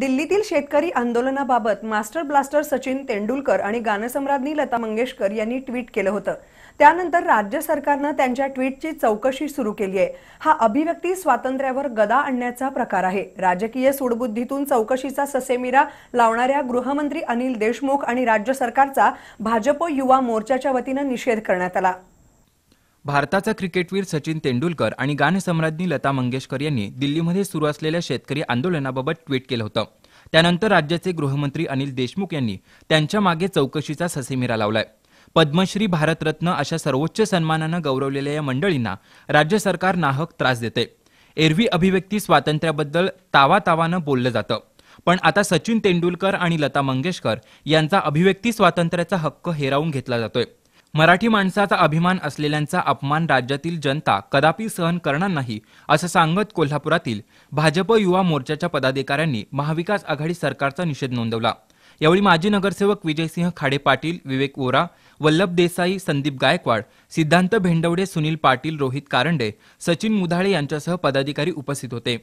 दिल्लीतील शेतकरी आंदोलनाबाबत मास्टर ब्लास्टर सचिन तेंडुलकर आणि गानसम्राज्ञी लता मंगेशकर यांनी ट्विट केलं होतं त्यानंतर राज्य सरकारनं त्यांच्या ट्विटची चौकशी सुरू केली आहे हा अभिव्यक्ती स्वातंत्र्यावर गदा आणण्याचा प्रकार आहे राजकीय सूडबुद्धीतून चौकशीचा ससेमिरा लावणाऱ्या गृहमंत्री अनिल देशमुख आणि राज्य सरकारचा भाजप युवा मोर्चाच्या वतीनं निषेध करण्यात आला भारताचा क्रिकेटवीर सचिन तेंडुलकर आणि गानसम्राज्ञी लता मंगेशकर यांनी दिल्लीमध्ये सुरू असलेल्या शेतकरी आंदोलनाबाबत ट्विट केलं होतं त्यानंतर राज्याचे गृहमंत्री अनिल देशमुख यांनी त्यांच्या मागे चौकशीचा ससेमिरा लावलाय पद्मश्री भारतरत्न अशा सर्वोच्च सन्मानानं गौरवलेल्या या मंडळींना राज्य सरकार नाहक त्रास देते एरवी अभिव्यक्ती स्वातंत्र्याबद्दल तावा तावानं बोललं जातं पण आता सचिन तेंडुलकर आणि लता मंगेशकर यांचा अभिव्यक्ती स्वातंत्र्याचा हक्क हेरावून घेतला जातोय मराठी माणसाचा अभिमान असलेल्यांचा अपमान राज्यातील जनता कदापि सहन करणार नाही असं सांगत कोल्हापुरातील भाजप युवा मोर्चाच्या पदाधिकाऱ्यांनी महाविकास आघाडी सरकारचा निषेध नोंदवला यावेळी माजी नगरसेवक विजयसिंह खाडे पाटील विवेक ओरा वल्लभ देसाई संदीप गायकवाड सिद्धांत भेंडवडे सुनील पाटील रोहित कारंडे सचिन मुधाळे यांच्यासह पदाधिकारी उपस्थित होते